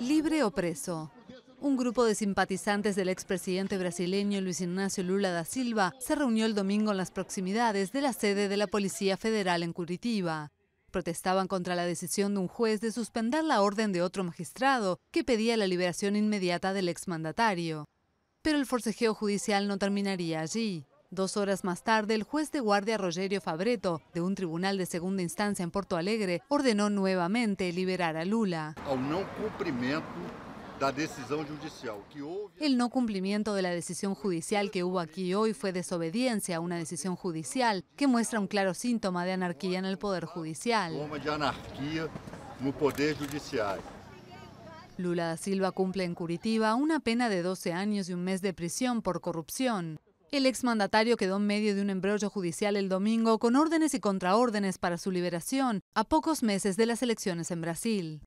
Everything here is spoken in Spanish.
Libre o preso. Un grupo de simpatizantes del expresidente brasileño Luis Ignacio Lula da Silva se reunió el domingo en las proximidades de la sede de la Policía Federal en Curitiba. Protestaban contra la decisión de un juez de suspender la orden de otro magistrado que pedía la liberación inmediata del exmandatario. Pero el forcejeo judicial no terminaría allí. Dos horas más tarde, el juez de guardia Rogerio Fabreto, de un tribunal de segunda instancia en Porto Alegre, ordenó nuevamente liberar a Lula. El no cumplimiento de la decisión judicial que hubo aquí hoy fue desobediencia a una decisión judicial que muestra un claro síntoma de anarquía en el Poder Judicial. Um de anarquía en el Poder Judicial. Lula da Silva cumple en Curitiba una pena de 12 años y un mes de prisión por corrupción. El exmandatario quedó en medio de un embrollo judicial el domingo con órdenes y contraórdenes para su liberación, a pocos meses de las elecciones en Brasil.